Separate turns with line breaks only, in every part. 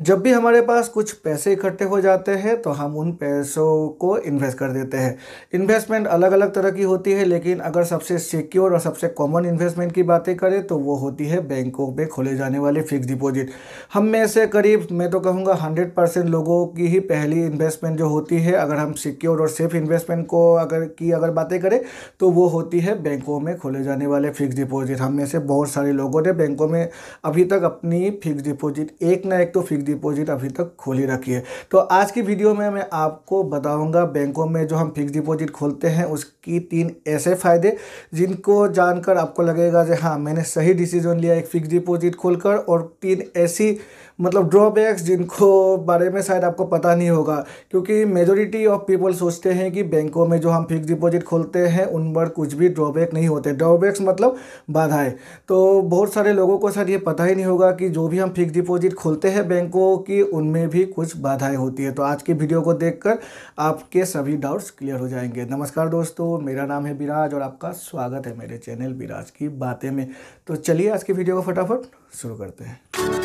जब भी हमारे पास कुछ पैसे इकट्ठे हो जाते हैं तो हम उन पैसों को इन्वेस्ट कर देते हैं इन्वेस्टमेंट अलग अलग तरह की होती है लेकिन अगर सबसे सिक्योर और सबसे कॉमन इन्वेस्टमेंट की बातें करें तो वो होती है बैंकों में खोले जाने वाले फिक्स डिपॉजिट हम में से करीब मैं तो कहूँगा हंड्रेड परसेंट लोगों की ही पहली इन्वेस्टमेंट जो होती है अगर हम सिक्योर और सेफ इन्वेस्टमेंट को अगर की अगर बातें करें तो वो होती है बैंकों में खोले जाने वाले फिक्स डिपॉजिट हम में से बहुत सारे लोगों ने बैंकों में अभी तक अपनी फिक्स डिपॉजिट एक ना एक तो फिक्स फिक्स डिपॉजिट अभी तक खोली रखी है तो आज की वीडियो में मैं आपको बताऊंगा बैंकों में जो हम फिक्स डिपॉजिट खोलते हैं उसकी तीन ऐसे फ़ायदे जिनको जानकर आपको लगेगा जो हाँ मैंने सही डिसीजन लिया एक फिक्स डिपॉजिट खोलकर और तीन ऐसी मतलब ड्रॉबैक्स जिनको बारे में शायद आपको पता नहीं होगा क्योंकि मेजोरिटी ऑफ पीपल सोचते हैं कि बैंकों में जो हम फिक्स डिपॉजिट खोलते हैं उन पर कुछ भी ड्रॉबैक नहीं होते ड्रॉबैक्स मतलब बाधाएं तो बहुत सारे लोगों को शायद ये पता ही नहीं होगा कि जो भी हम फिक्स डिपॉजिट खोलते हैं बैंक को कि उनमें भी कुछ बाधाएं होती है तो आज के वीडियो को देखकर आपके सभी डाउट्स क्लियर हो जाएंगे नमस्कार दोस्तों मेरा नाम है विराज और आपका स्वागत है मेरे चैनल विराज की बातें में तो चलिए आज के वीडियो को फटाफट शुरू करते हैं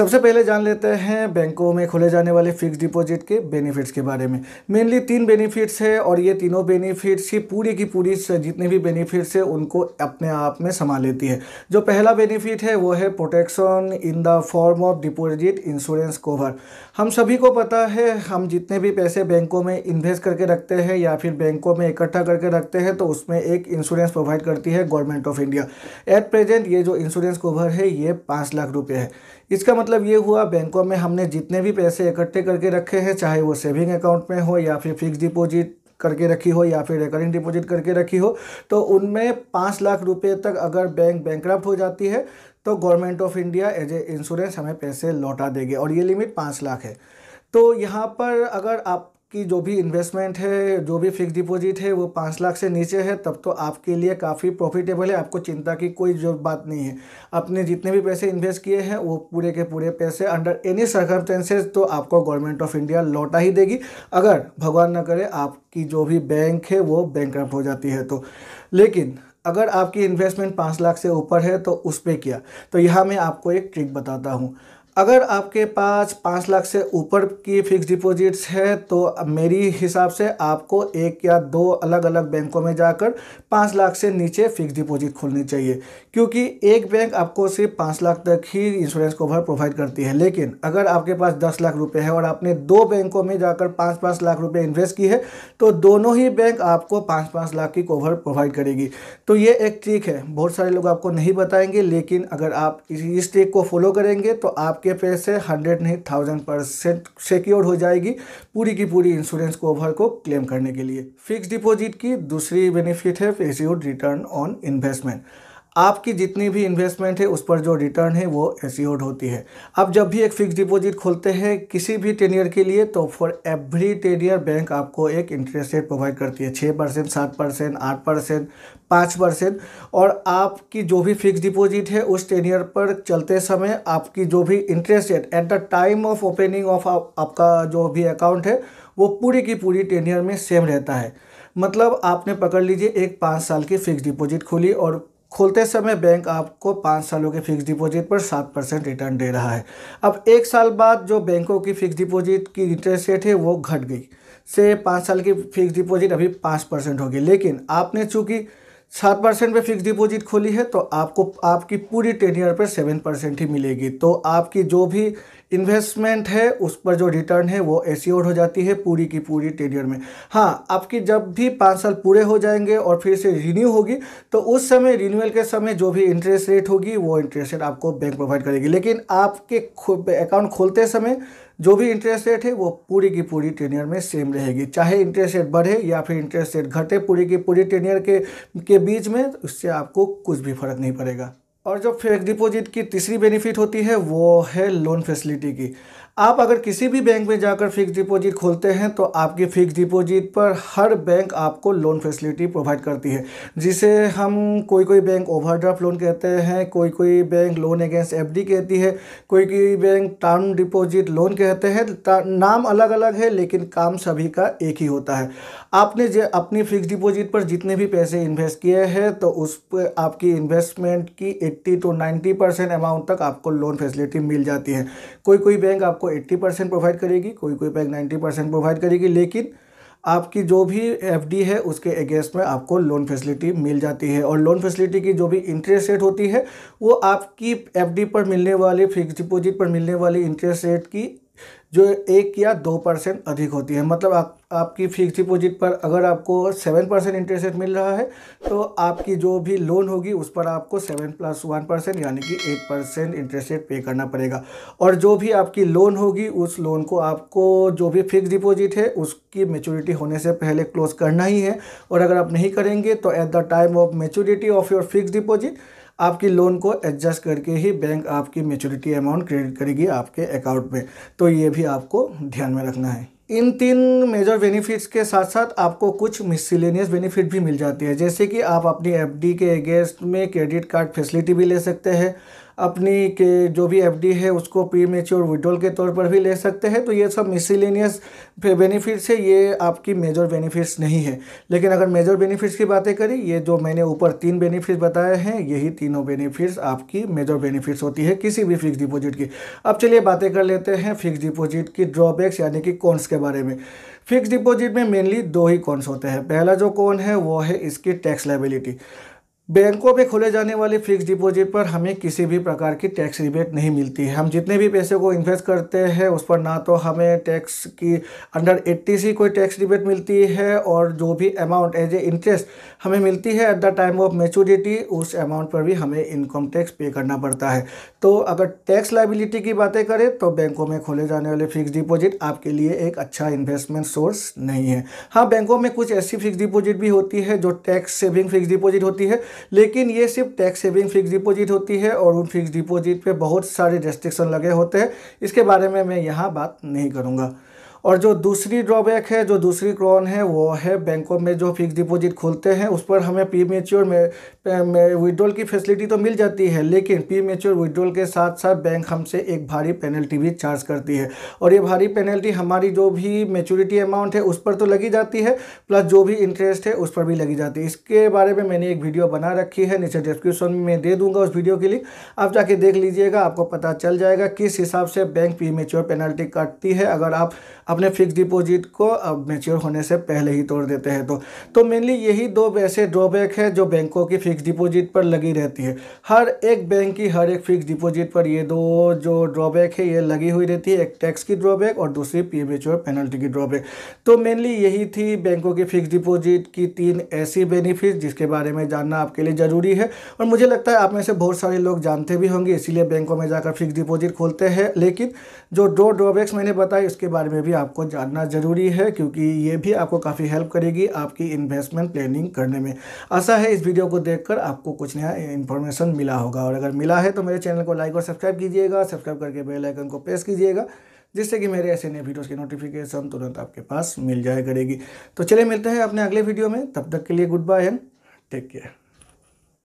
सबसे पहले जान लेते हैं बैंकों में खोले जाने वाले फिक्स डिपॉजिट के बेनिफिट्स के बारे में मेनली तीन बेनिफिट्स है और ये तीनों बेनिफिट्स ही पूरी की पूरी जितने भी बेनिफिट्स है उनको अपने आप में समा लेती है जो पहला बेनिफिट है वो है protection in the form of deposit insurance cover हम सभी को पता है हम जितने भी पैसे बैंकों में इन्वेस्ट करके रखते हैं या फिर बैंकों में इकट्ठा करके रखते हैं तो उसमें एक इंश्योरेंस प्रोवाइड करती है government of India at present ये जो इंश्योरेंस कवर है ये पाँच लाख रुपये है इसका मतलब मतलब ये हुआ बैंकों में हमने जितने भी पैसे इकट्ठे करके रखे हैं चाहे वो सेविंग अकाउंट में हो या फिर फिक्स डिपॉजिट करके रखी हो या फिर रिकरिंग डिपॉजिट करके रखी हो तो उनमें पाँच लाख रुपए तक अगर बैंक बैंक हो जाती है तो government of India as a insurance हमें पैसे लौटा देगी और ये लिमिट पाँच लाख है तो यहाँ पर अगर आप की जो भी इन्वेस्टमेंट है जो भी फिक्स डिपॉजिट है वो पाँच लाख से नीचे है तब तो आपके लिए काफ़ी प्रॉफिटेबल है आपको चिंता की कोई जो बात नहीं है आपने जितने भी पैसे इन्वेस्ट किए हैं वो पूरे के पूरे पैसे अंडर एनी सर्कमस्टेंसेज तो आपको गवर्नमेंट ऑफ इंडिया लौटा ही देगी अगर भगवान न करे आपकी जो भी बैंक है वो बैंक हो जाती है तो लेकिन अगर आपकी इन्वेस्टमेंट पाँच लाख से ऊपर है तो उस पर किया तो यहाँ मैं आपको एक ट्रिक बताता हूँ अगर आपके पास पाँच लाख से ऊपर की फिक्स डिपॉजिट्स है तो मेरी हिसाब से आपको एक या दो अलग अलग बैंकों में जाकर पाँच लाख से नीचे फिक्स डिपॉजिट खोलनी चाहिए क्योंकि एक बैंक आपको सिर्फ पाँच लाख तक ही इंश्योरेंस कवर प्रोवाइड करती है लेकिन अगर आपके पास दस लाख रुपये है और आपने दो बैंकों में जाकर पाँच पाँच लाख रुपये इन्वेस्ट की है तो दोनों ही बैंक आपको पाँच पाँच लाख की कवर प्रोवाइड करेगी तो ये एक ट्रिक है बहुत सारे लोग आपको नहीं बताएंगे लेकिन अगर आप इस ट्रिक को फॉलो करेंगे तो आप आपके पैसे हंड्रेड नहीं थाउजेंड परसेंट सिक्योर हो जाएगी पूरी की पूरी इंश्योरेंस कोवर को क्लेम करने के लिए फिक्स डिपॉजिट की दूसरी बेनिफिट है एज्योर रिटर्न ऑन इन्वेस्टमेंट आपकी जितनी भी इन्वेस्टमेंट है उस पर जो रिटर्न है वो एस्योर्ड होती है अब जब भी एक फिक्स डिपॉजिट खोलते हैं किसी भी टेन ईयर के लिए तो for every ten year bank आपको एक इंटरेस्ट रेट प्रोवाइड करती है छः परसेंट सात परसेंट आठ परसेंट पाँच परसेंट और आपकी जो भी फिक्स डिपॉजिट है उस टेन ईयर पर चलते समय आपकी जो भी interest rate at the time of opening of आपका जो भी अकाउंट है वो पूरी की पूरी टेन ईयर में सेम रहता है मतलब आपने पकड़ लीजिए एक पाँच साल की फिक्स डिपॉजिट खोली और खोलते समय बैंक आपको पाँच सालों के फिक्स डिपॉजिट पर सात परसेंट रिटर्न दे रहा है अब एक साल बाद जो बैंकों की फिक्स डिपॉजिट की इंटरेस्ट रेट है वो घट गई से पाँच साल की फिक्स डिपॉजिट अभी पाँच परसेंट होगी लेकिन आपने चूँकि सात परसेंट पर फिक्स डिपॉजिट खोली है तो आपको आपकी पूरी टेन ईयर पर सेवन परसेंट ही मिलेगी तो आपकी जो भी इन्वेस्टमेंट है उस पर जो रिटर्न है वो एश्योर हो जाती है पूरी की पूरी टेन ईयर में हाँ आपकी जब भी पाँच साल पूरे हो जाएंगे और फिर से रिन्यू होगी तो उस समय रिन्यूअल के समय जो भी इंटरेस्ट रेट होगी वो इंटरेस्ट रेट आपको बैंक प्रोवाइड करेगी लेकिन आपके अकाउंट खोलते समय जो भी इंटरेस्ट रेट है वो पूरी की पूरी टेन ईयर में सेम रहेगी चाहे इंटरेस्ट रेट बढ़े या फिर इंटरेस्ट रेट घटे पूरी की पूरी टेन ईयर के के बीच में उससे आपको कुछ भी फर्क नहीं पड़ेगा और जो फिक्स डिपॉजिट की तीसरी बेनिफिट होती है वो है लोन फैसिलिटी की आप अगर किसी भी बैंक में जाकर फिक्स डिपॉजिट खोलते हैं तो आपकी फिक्स डिपॉजिट पर हर बैंक आपको लोन फैसिलिटी प्रोवाइड करती है जिसे हम कोई कोई बैंक ओवरड्राफ्ट लोन कहते हैं कोई कोई बैंक लोन अगेंस्ट एफडी कहती है कोई कोई बैंक टर्म डिपॉजिट लोन कहते हैं नाम अलग अलग है लेकिन काम सभी का एक ही होता है आपने जो अपनी फिक्स डिपॉजिट पर जितने भी पैसे इन्वेस्ट किए हैं तो उस पर आपकी इन्वेस्टमेंट की eighty to ninety percent amount तक आपको लोन फैसिलिटी मिल जाती है कोई कोई बैंक आपको एट्टी परसेंट प्रोवाइड करेगी कोई कोई बैंक नाइन्टी परसेंट प्रोवाइड करेगी लेकिन आपकी जो भी एफडी है उसके अगेंस्ट में आपको लोन फैसिलिटी मिल जाती है और लोन फैसिलिटी की जो भी इंटरेस्ट रेट होती है वो आपकी एफडी पर मिलने वाले फिक्स डिपॉजिट पर मिलने वाली इंटरेस्ट रेट की जो एक या दो परसेंट अधिक होती है मतलब आप आपकी फिक्स डिपोजिट पर अगर आपको सेवन परसेंट इंटरेस्ट रेट मिल रहा है तो आपकी जो भी लोन होगी उस पर आपको सेवन प्लस वन परसेंट यानी कि एट परसेंट इंटरेस्ट रेट पे करना पड़ेगा और जो भी आपकी लोन होगी उस लोन को आपको जो भी फिक्स डिपोजिट है उसकी मेचोरिटी होने से पहले क्लोज करना ही है और अगर आप नहीं करेंगे तो at the time of maturity of your fix deposit आपकी लोन को एडजस्ट करके ही बैंक आपकी मेचोरिटी अमाउंट क्रेडिट करेगी आपके अकाउंट में तो ये भी आपको ध्यान में रखना है इन तीन मेजर बेनिफिट्स के साथ साथ आपको कुछ मिसिलेनियस बेनिफिट भी मिल जाती है जैसे कि आप अपनी एफडी के अगेंस्ट में क्रेडिट कार्ड फैसिलिटी भी ले सकते हैं अपनी के जो भी एफडी है उसको प्री मेच्योर विड्रॉल के तौर पर भी ले सकते हैं तो ये सब मिसिलेनियस बेनिफिट्स है ये आपकी मेजर बेनिफिट्स नहीं है लेकिन अगर मेजर बेनिफिट्स की बातें करें ये जो मैंने ऊपर तीन बेनिफिट्स बताए हैं यही तीनों बेनिफिट्स आपकी मेजर बेनिफिट्स होती है किसी भी फिक्स डिपोजिट की अब चलिए बातें कर लेते हैं फिक्स डिपोजिट की ड्रॉबैक्स यानी कि कॉन्स के बारे में फिक्स डिपॉजिट में मेनली दो ही कॉन्स होते हैं पहला जो कौन है वो है इसकी टैक्स लाइबिलिटी बैंकों में खोले जाने वाले फिक्स डिपॉजिट पर हमें किसी भी प्रकार की टैक्स रिबेट नहीं मिलती है हम जितने भी पैसे को इन्वेस्ट करते हैं उस पर ना तो हमें टैक्स की अंडर एट्टी सी कोई टैक्स रिबेट मिलती है और जो भी अमाउंट एज ए इंटरेस्ट हमें मिलती है at the time of maturity उस अमाउंट पर भी हमें इनकम टैक्स पे करना पड़ता है तो अगर टैक्स लाइबिलिटी की बातें करें तो बैंकों में खोले जाने वाले फिक्स डिपॉजिट आपके लिए एक अच्छा इन्वेस्टमेंट सोर्स नहीं है हाँ बैंकों में कुछ ऐसी फिक्स डिपॉजिट भी होती है जो टैक्स सेविंग फिक्स डिपॉजिट होती है लेकिन ये सिर्फ टैक्स सेविंग फिक्स डिपोजिट होती है और उन फिक्स डिपोजिट पर बहुत सारे रेस्ट्रिक्शन लगे होते हैं इसके बारे में मैं यहाँ बात नहीं करूँगा और जो दूसरी ड्रॉबैक है जो दूसरी क्रॉन है वो है बैंकों में जो फिक्स डिपॉजिट खोलते हैं उस पर हमें प्री मेच्योर में विड्रॉल की फैसिलिटी तो मिल जाती है लेकिन प्री मेच्योर विड्रॉल के साथ साथ बैंक हमसे एक भारी पेनल्टी भी चार्ज करती है और ये भारी पेनल्टी हमारी जो भी मेच्योरिटी अमाउंट है उस पर तो लगी जाती है प्लस जो भी इंटरेस्ट है उस पर भी लगी जाती है इसके बारे में मैंने एक वीडियो बना रखी है नीचे डिस्क्रिप्शन में दे दूंगा उस वीडियो के लिए आप जाके देख लीजिएगा आपको पता चल जाएगा किस हिसाब से बैंक प्री मेच्योर पेनल्टी काटती है अगर आप अपने फिक्स डिपॉजिट को अब मेच्योर होने से पहले ही तोड़ देते हैं तो तो मेनली यही दो ऐसे ड्रॉबैक है जो बैंकों की फिक्स डिपॉजिट पर लगी रहती है हर एक बैंक की हर एक फिक्स डिपॉजिट पर ये दो जो ड्रॉबैक है ये लगी हुई रहती है एक टैक्स की ड्रॉबैक और दूसरी पी एम पेनल्टी की ड्रॉबैक तो मेनली यही थी बैंकों की फिक्स डिपॉजिट की तीन ऐसी बेनिफिट जिसके बारे में जानना आपके लिए ज़रूरी है और मुझे लगता है आप में से बहुत सारे लोग जानते भी होंगे इसीलिए बैंकों में जाकर फिक्स डिपॉजिट खोलते हैं लेकिन जो दो ड्रॉबैक्स मैंने बताए उसके बारे में भी आपको जानना ज़रूरी है क्योंकि ये भी आपको काफ़ी हेल्प करेगी आपकी इन्वेस्टमेंट प्लानिंग करने में आशा है इस वीडियो को देखकर आपको कुछ नया इन्फॉर्मेशन मिला होगा और अगर मिला है तो मेरे चैनल को लाइक और सब्सक्राइब कीजिएगा सब्सक्राइब करके बेलाइकन को प्रेस कीजिएगा जिससे कि मेरे ऐसे नए वीडियोस की नोटिफिकेशन तुरंत आपके पास मिल जाया करेगी तो चलिए मिलते हैं अपने अगले वीडियो में तब तक के लिए goodbye and take care